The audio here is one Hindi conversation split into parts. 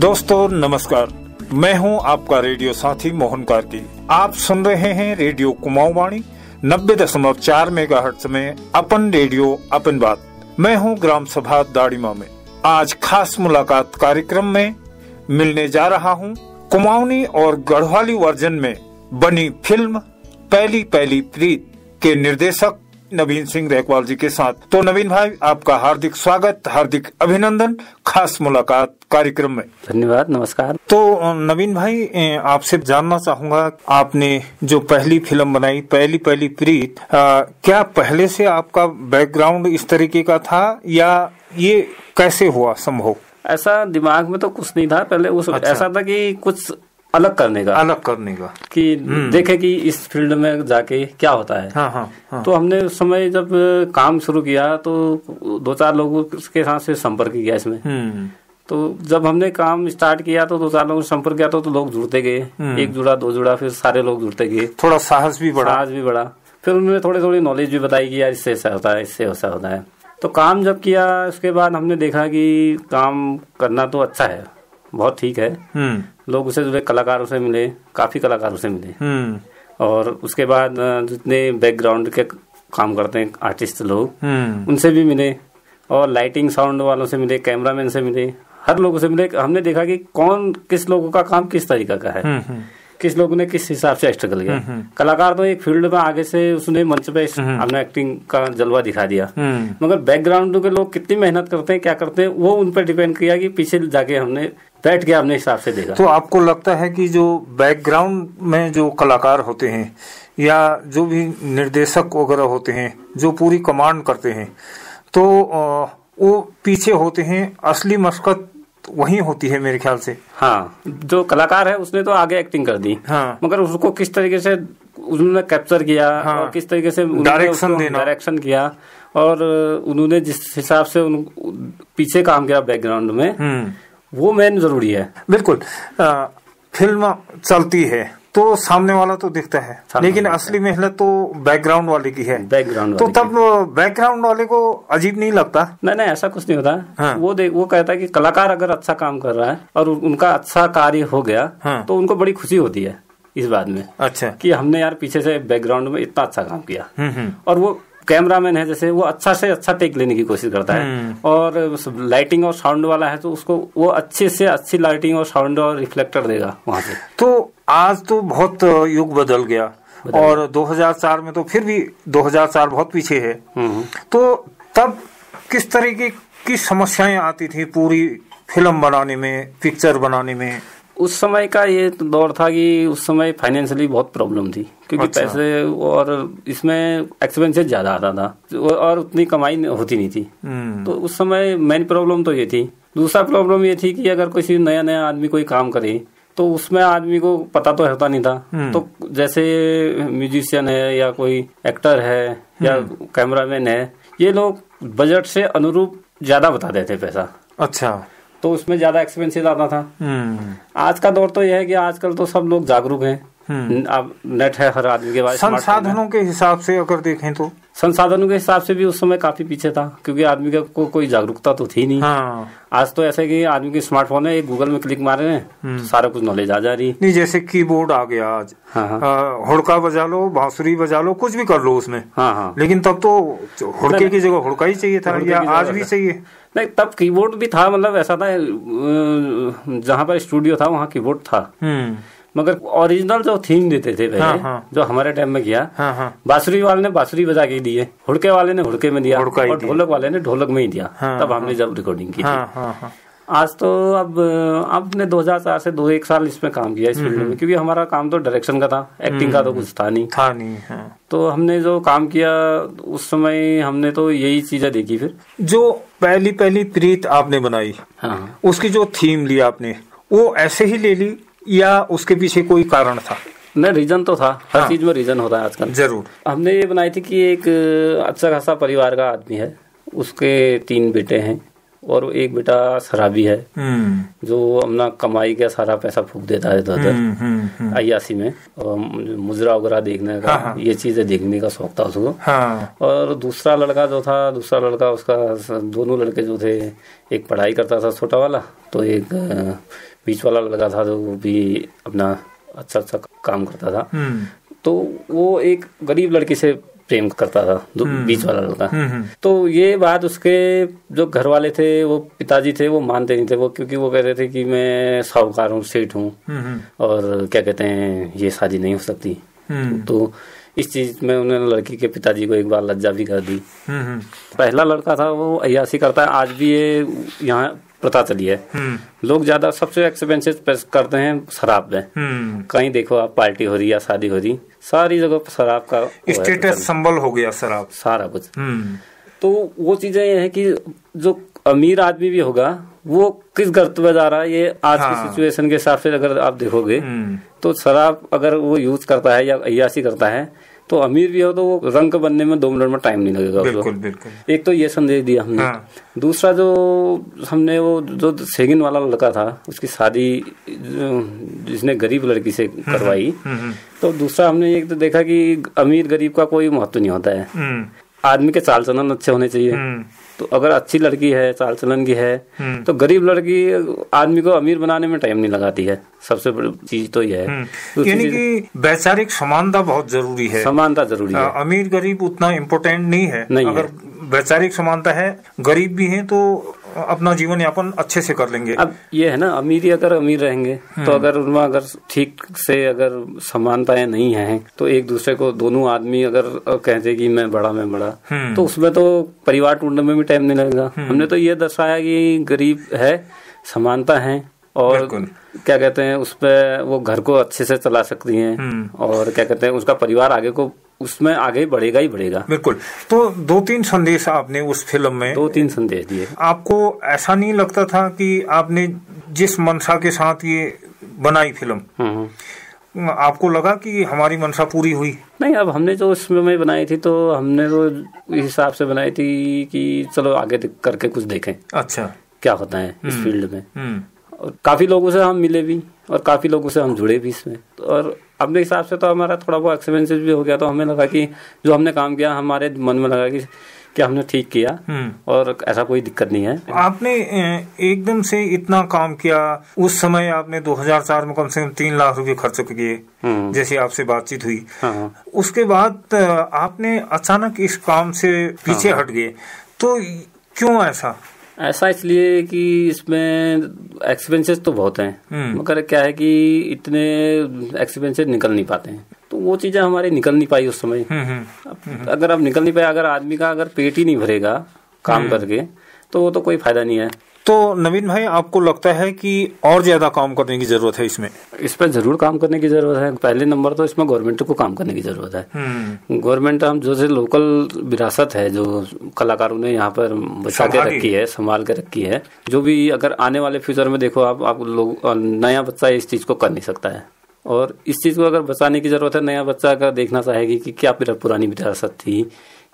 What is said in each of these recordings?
दोस्तों नमस्कार मैं हूं आपका रेडियो साथी मोहन कार्की आप सुन रहे हैं रेडियो कुमाऊवाणी वाणी नब्बे दशमलव चार मेगा हट में अपन रेडियो अपन बात मैं हूं ग्राम सभा दाड़ीमा में आज खास मुलाकात कार्यक्रम में मिलने जा रहा हूं कुमाऊनी और गढ़वाली वर्जन में बनी फिल्म पहली पहली प्रीत के निर्देशक नवीन सिंह रेखवाल जी के साथ तो नवीन भाई आपका हार्दिक स्वागत हार्दिक अभिनंदन खास मुलाकात कार्यक्रम में धन्यवाद नमस्कार तो नवीन भाई आपसे जानना चाहूंगा आपने जो पहली फिल्म बनाई पहली पहली प्रीत आ, क्या पहले से आपका बैकग्राउंड इस तरीके का था या ये कैसे हुआ संभव ऐसा दिमाग में तो कुछ नहीं था पहले उस अच्छा। ऐसा था कि कुछ अलग करने का अलग करने का कि हम्म। देखे कि इस फील्ड में जाके क्या होता है हाँ, हाँ, हाँ. तो हमने उस समय जब काम शुरू किया तो दो चार लोगों के साथ से संपर्क किया इसमें हम्म। तो जब हमने काम स्टार्ट किया तो दो चार लोगों से संपर्क किया तो, तो लोग जुड़ते गए हम्म। एक जुड़ा दो जुड़ा फिर सारे लोग जुड़ते गए थोड़ा साहस भी बढ़ा साहस भी बढ़ा फिर उन्होंने थोड़ी थोड़ी नॉलेज भी बताई कि यार इससे ऐसा होता है इससे ऐसा होता है तो काम जब किया उसके बाद हमने देखा कि काम करना तो अच्छा है बहुत ठीक है लोग उसे जुड़े कलाकारों से मिले काफ़ी कलाकारों से मिले हम्म। और उसके बाद जितने बैकग्राउंड के काम करते हैं आर्टिस्ट लोग हम्म। उनसे भी मिले और लाइटिंग साउंड वालों से मिले कैमरामैन से मिले हर लोगों से मिले हमने देखा कि कौन किस लोगों का काम किस तरीका का है हम्म, किस लोगों ने किस हिसाब से स्ट्रगल किया कलाकार तो एक फील्ड में आगे से उसने मंच पे हमने एक्टिंग का जलवा दिखा दिया मगर बैकग्राउंड के लोग कितनी मेहनत करते हैं क्या करते हैं वो उन पर डिपेंड किया कि पीछे जाके हमने बैठ के अपने हिसाब से देखा तो आपको लगता है कि जो बैकग्राउंड में जो कलाकार होते हैं या जो भी निर्देशक वगैरह होते हैं जो पूरी कमांड करते हैं तो वो पीछे होते हैं असली मशक्कत वही होती है मेरे ख्याल से हाँ जो कलाकार है उसने तो आगे एक्टिंग कर दी हाँ मगर उसको किस तरीके से उन्होंने कैप्चर किया हाँ, और किस तरीके से डायरेक्शन डायरेक्शन किया और उन्होंने जिस हिसाब से उन पीछे काम किया बैकग्राउंड में हम्म। वो मेन जरूरी है बिल्कुल फिल्म चलती है तो सामने वाला तो दिखता है लेकिन असली मेहनत तो बैकग्राउंड वाले की है बैकग्राउंड तो तब बैकग्राउंड वाले को अजीब नहीं लगता नहीं नहीं ऐसा कुछ नहीं होता हाँ। वो देख वो कहता है कि कलाकार अगर अच्छा काम कर रहा है और उनका अच्छा कार्य हो गया हाँ। तो उनको बड़ी खुशी होती है इस बात में अच्छा कि हमने यार पीछे से बैकग्राउंड में इतना अच्छा काम किया हम्म, हम्म। और वो कैमरा मैन है जैसे वो अच्छा से अच्छा टेक लेने की कोशिश करता है हम्म। और लाइटिंग और साउंड वाला है तो उसको वो अच्छे से अच्छी लाइटिंग और साउंड और रिफ्लेक्टर देगा वहां से तो आज तो बहुत युग बदल गया और 2004 में तो फिर भी 2004 बहुत पीछे है हम्म। तो तब किस तरीके की समस्याएं आती थी पूरी फिल्म बनाने में पिक्चर बनाने में उस समय का ये दौर था कि उस समय फाइनेंशियली बहुत प्रॉब्लम थी क्योंकि अच्छा। पैसे और इसमें एक्सपेंसेस ज्यादा आता था और उतनी कमाई होती नहीं थी हम्म। तो उस समय मेन प्रॉब्लम तो ये थी दूसरा प्रॉब्लम ये थी कि अगर किसी नया नया आदमी कोई काम करे तो उसमें आदमी को पता तो होता नहीं था हम्म। तो जैसे म्यूजिशियन है या कोई एक्टर है या कैमरामैन हम्म। है ये लोग बजट से अनुरूप ज्यादा बता देते पैसा अच्छा तो उसमें ज्यादा एक्सपेंसिव आता था हम्म। आज का दौर तो यह है कि आजकल तो सब लोग जागरूक हैं हम्म। अब नेट है हर आदमी के पास संसाधनों के हिसाब से अगर देखें तो संसाधनों के हिसाब से भी उस समय काफी पीछे था क्योंकि आदमी को कोई जागरूकता तो थी नहीं हाँ। आज तो ऐसा कि आदमी के स्मार्टफोन है गूगल में क्लिक मारे हैं हम्म। तो सारा कुछ नॉलेज आ जा रही नहीं जैसे कीबोर्ड आ गया आज हाँ हाँ। बजा लो बांसुरी बजा लो कुछ भी कर लो उसमें हाँ हाँ। लेकिन तब तो हड़के की जगह हुड़का ही चाहिए था या आज भी चाहिए नहीं तब कीबोर्ड भी था मतलब ऐसा था जहाँ पर स्टूडियो था वहाँ कीबोर्ड था हम्म। मगर ओरिजिनल जो थीम देते थे हाँ, हाँ, जो हमारे टाइम में किया हाँ, हाँ, बासुरी वाले ने बासुरी बजा के दिए हुड़के वाले ने हुड़के में दिया और ढोलक वाले ने ढोलक में ही दिया हाँ, तब हमने हाँ। जब रिकॉर्डिंग की हाँ, थी हाँ, हाँ, हाँ। आज तो अब आपने दो हजार चार से दो एक साल इसमें काम किया इस हम्म, फील्ड में हम्म। क्योंकि हमारा काम तो डायरेक्शन का था एक्टिंग का तो हम्म, कुछ था नहीं था नहीं हाँ। तो हमने जो काम किया उस समय हमने तो यही चीजें देखी फिर जो पहली पहली प्रीत आपने बनाई हाँ। उसकी जो थीम ली आपने वो ऐसे ही ले ली या उसके पीछे कोई कारण था नहीं रीजन तो था हर हाँ। चीज में रीजन होता है आजकल जरूर हमने ये बनाई थी कि एक अच्छा खासा परिवार का आदमी है उसके तीन बेटे हैं और एक बेटा शराबी है हम्म। जो अपना कमाई का सारा पैसा फूक देता है इधर उधर हम्म, हम्म, अयासी में और मुजरा वगैरह देखने का हाँ, हाँ। ये चीजें देखने का शौक था उसको हाँ। और दूसरा लड़का जो था दूसरा लड़का उसका दोनों लड़के जो थे एक पढ़ाई करता था छोटा वाला तो एक बीच वाला लड़का था जो भी अपना अच्छा अच्छा काम करता था तो वो एक गरीब लड़की से प्रेम करता था हम्म। बीच वाला लड़का हम्म, हम्म। तो ये बात उसके जो घर वाले थे वो पिताजी थे वो मानते नहीं थे वो क्योंकि वो कहते थे कि मैं साहूकार हूँ सेठ हूँ और क्या कहते हैं ये शादी नहीं हो सकती तो इस चीज में उन्होंने लड़की के पिताजी को एक बार लज्जा भी कर दी पहला लड़का था वो अयासी करता है आज भी ये यहाँ पता चली है हम्म। लोग ज्यादा सबसे एक्सपेंसिव करते हैं शराब में हम्म। कहीं देखो आप पार्टी हो रही या शादी हो रही सारी जगह शराब का स्टेटस संबल हो गया शराब सारा कुछ हम्म। तो वो चीजें ये है कि जो अमीर आदमी भी होगा वो किस गर्त में जा रहा है ये आज हाँ। की सिचुएशन के हिसाब से अगर आप देखोगे तो शराब अगर वो यूज करता है या अयासी करता है तो अमीर भी हो तो वो रंग बनने में दो मिनट में टाइम नहीं लगेगा बिल्कुल बिल्कुल एक तो ये संदेश दिया हमने हाँ। दूसरा जो हमने वो जो सेगिन वाला लड़का था उसकी शादी जिसने गरीब लड़की से हम्म, करवाई हम्म, हम्म, तो दूसरा हमने एक तो देखा कि अमीर गरीब का कोई महत्व नहीं होता है आदमी के चाल चलन अच्छे होने चाहिए तो अगर अच्छी लड़की है चाल चलन की है हम्म। तो गरीब लड़की आदमी को अमीर बनाने में टाइम नहीं लगाती है सबसे बड़ी चीज तो यह है हम्म। यानी कि वैचारिक समानता बहुत जरूरी है समानता जरूरी है अमीर गरीब उतना इम्पोर्टेंट नहीं है नहीं अगर है। वैचारिक समानता है गरीब भी हैं तो अपना जीवन यापन अच्छे से कर लेंगे अब ये है ना अमीर ही अगर अमीर रहेंगे तो हम्म। अगर उनमें अगर ठीक से अगर समानताएं नहीं है तो एक दूसरे को दोनों आदमी अगर कहते कि मैं बड़ा मैं बड़ा हम्म। तो उसमें तो परिवार टूटने में भी टाइम नहीं लगेगा हम्म। हमने तो ये दर्शाया कि गरीब है समानता है और क्या कहते हैं उसपे वो घर को अच्छे से चला सकती हैं और क्या कहते हैं उसका परिवार आगे को उसमें आगे बढ़ेगा ही बढ़ेगा बिल्कुल तो दो तीन संदेश आपने उस फिल्म में दो तीन संदेश दिए आपको ऐसा नहीं लगता था कि आपने जिस मंशा के साथ ये बनाई फिल्म हम्म, हम्म। आपको लगा कि हमारी मंशा पूरी हुई नहीं अब हमने जो उसमें बनाई थी तो हमने तो इस हिसाब से बनाई थी कि चलो आगे करके कुछ देखें अच्छा क्या होता है इस हम्म, फील्ड में और काफी लोगों से हम मिले भी और काफी लोगों से हम जुड़े भी इसमें और अपने हिसाब से तो हमारा थोड़ा बहुत एक्सपेंसिव भी हो गया तो हमें लगा कि जो हमने काम किया हमारे मन में लगा कि कि हमने ठीक किया हम्म। और ऐसा कोई दिक्कत नहीं है आपने एकदम से इतना काम किया उस समय आपने 2004 में कम से कम तीन लाख रुपए खर्च किए हम्म। जैसे आपसे बातचीत हुई हाँ, हाँ। उसके बाद आपने अचानक इस काम से पीछे हाँ। हट गए तो क्यों ऐसा ऐसा इसलिए कि इसमें एक्सपेंसेस तो बहुत हैं हम्म। मगर क्या है कि इतने एक्सपेंसेस निकल नहीं पाते हैं तो वो चीज़ें हमारी निकल नहीं पाई उस समय हम्म, हम्म। अगर अब निकल नहीं पाए अगर आदमी का अगर पेट ही नहीं भरेगा काम करके तो वो तो कोई फायदा नहीं है तो नवीन भाई आपको लगता है कि और ज्यादा काम करने की जरूरत है इसमें इस पर जरूर काम करने की जरूरत है पहले नंबर तो इसमें गवर्नमेंट को काम करने की जरूरत है हम्म। गवर्नमेंट हम जो से लोकल विरासत है जो कलाकारों ने यहाँ पर बचा के रखी है संभाल के रखी है जो भी अगर आने वाले फ्यूचर में देखो आप आप लोग नया बच्चा इस चीज को कर नहीं सकता है और इस चीज को अगर बचाने की जरूरत है नया बच्चा अगर देखना चाहेगी कि क्या पुरानी विरासत थी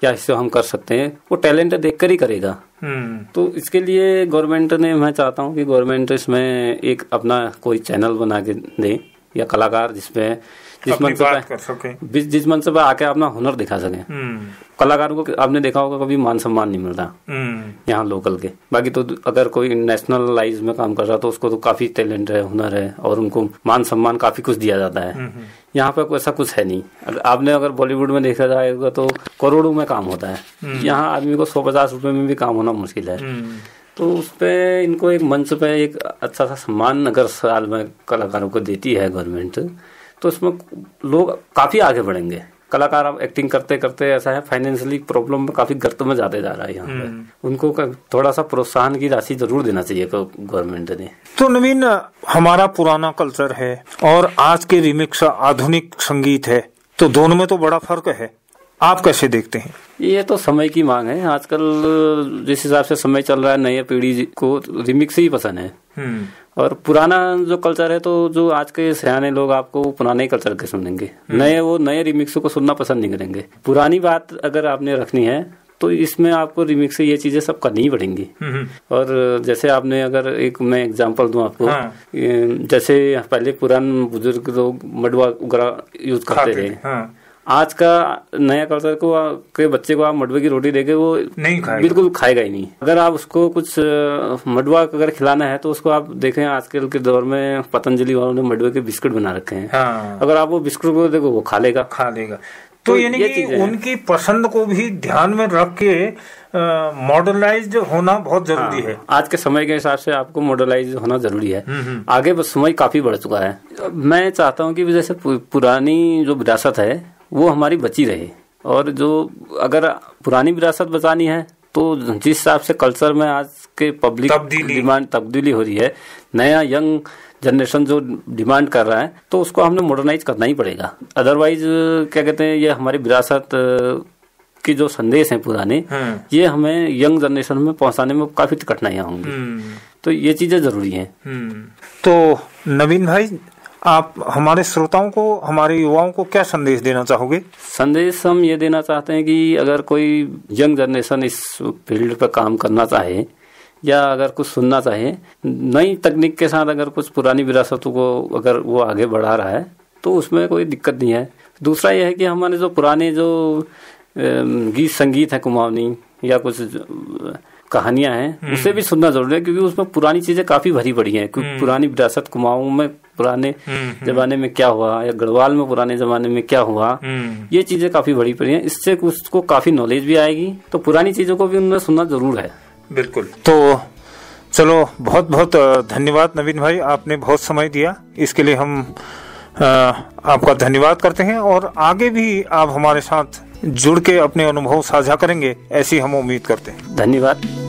क्या इससे हम कर सकते हैं वो टैलेंट देख कर ही करेगा हम्म। तो इसके लिए गवर्नमेंट ने मैं चाहता हूँ कि गवर्नमेंट इसमें एक अपना कोई चैनल बना के दे या कलाकार जिसमें जिस मनसबा जिस मनसबा आके अपना हुनर दिखा सके हम्म। कलाकारों को आपने देखा होगा कभी मान सम्मान नहीं मिलता हम्म। यहाँ लोकल के बाकी तो अगर कोई नेशनलाइज में काम कर रहा तो उसको तो काफी टैलेंट है हुनर है और उनको मान सम्मान काफी कुछ दिया जाता है हम्म, यहाँ पे ऐसा कुछ है नहीं अगर आपने अगर बॉलीवुड में देखा जाएगा तो करोड़ों में काम होता है यहाँ आदमी को सौ पचास रूपये में भी काम होना मुश्किल है तो उस पर इनको एक मंच पे एक अच्छा सा सम्मान अगर साल में कलाकारों को देती है गवर्नमेंट तो इसमें लोग काफ़ी आगे बढ़ेंगे कलाकार अब एक्टिंग करते करते ऐसा है फाइनेंशियली प्रॉब्लम में काफी गर्त में जाते जा रहा है यहाँ पे हम्म। उनको थोड़ा सा प्रोत्साहन की राशि जरूर देना चाहिए गवर्नमेंट ने तो नवीन हमारा पुराना कल्चर है और आज के रिमिक्स आधुनिक संगीत है तो दोनों में तो बड़ा फर्क है आप कैसे देखते हैं ये तो समय की मांग है आजकल जिस हिसाब से समय चल रहा है नई पीढ़ी को रिमिक्स ही पसंद है हम्म। और पुराना जो कल्चर है तो जो आज के सयाने लोग आपको वो पुराने कल्चर के सुनेंगे हम्म। नए वो नए रिमिक्स को सुनना पसंद नहीं करेंगे पुरानी बात अगर आपने रखनी है तो इसमें आपको रिमिक्स ये चीजें सब करनी ही पड़ेंगी हम्म। और जैसे आपने अगर एक मैं एग्जांपल दूं आपको हाँ। जैसे पहले पुरान बुजुर्ग लोग मडवा वगैरह यूज करते थे हाँ। आज का नया कल्चर को के बच्चे को आप मडवे की रोटी देके वो नहीं खाएगा बिल्कुल खाएगा ही नहीं अगर आप उसको कुछ मडवा अगर खिलाना है तो उसको आप देखें आजकल के दौर में पतंजलि वालों ने मडवे के बिस्कुट बना रखे हैं हाँ। अगर आप वो बिस्कुट को देखो वो खा लेगा खा लेगा तो, तो यानी कि उनकी पसंद को भी ध्यान में रख के मॉडर्नाइज होना बहुत जरूरी हाँ, है आज के समय के हिसाब से आपको मॉडर्नाइज होना जरूरी है हम्म, हम्म। आगे समय काफी बढ़ चुका है मैं चाहता हूँ कि जैसे पुरानी जो विरासत है वो हमारी बची रहे और जो अगर पुरानी विरासत बचानी है तो जिस हिसाब से कल्चर में आज के पब्लिक डिमांड तब्दीली हो रही है नया यंग जनरेशन जो डिमांड कर रहा है तो उसको हमने मॉडर्नाइज करना ही पड़ेगा अदरवाइज क्या कहते हैं ये हमारी विरासत की जो संदेश है पुराने हम्म। ये हमें यंग जनरेशन में पहुंचाने में काफी कठिनाइयां होंगी हम्म। तो ये चीजें जरूरी हैं हम्म। तो नवीन भाई आप हमारे श्रोताओं को हमारे युवाओं को क्या संदेश देना चाहोगे संदेश हम ये देना चाहते हैं कि अगर कोई यंग जनरेशन इस फील्ड पर काम करना चाहे या अगर कुछ सुनना चाहे नई तकनीक के साथ अगर कुछ पुरानी विरासतों को अगर वो आगे बढ़ा रहा है तो उसमें कोई दिक्कत नहीं है दूसरा यह है कि हमारे जो पुराने जो गीत संगीत है कुमावनी या कुछ कहानियां हैं हम्म। उसे भी सुनना जरूरी है क्योंकि उसमें पुरानी चीजें काफी भरी पड़ी हैं क्योंकि हम्म। पुरानी विरासत कुमाऊं में पुराने हम्म, जमाने में क्या हुआ या गढ़वाल में पुराने जमाने में क्या हुआ ये चीजें काफी भरी पड़ी हैं इससे उसको काफी नॉलेज भी आएगी तो पुरानी चीजों को भी उनमें सुनना जरूर है बिल्कुल तो चलो बहुत बहुत धन्यवाद नवीन भाई आपने बहुत समय दिया इसके लिए हम आपका धन्यवाद करते हैं और आगे भी आप हमारे साथ जुड़ के अपने अनुभव साझा करेंगे ऐसी हम उम्मीद करते हैं धन्यवाद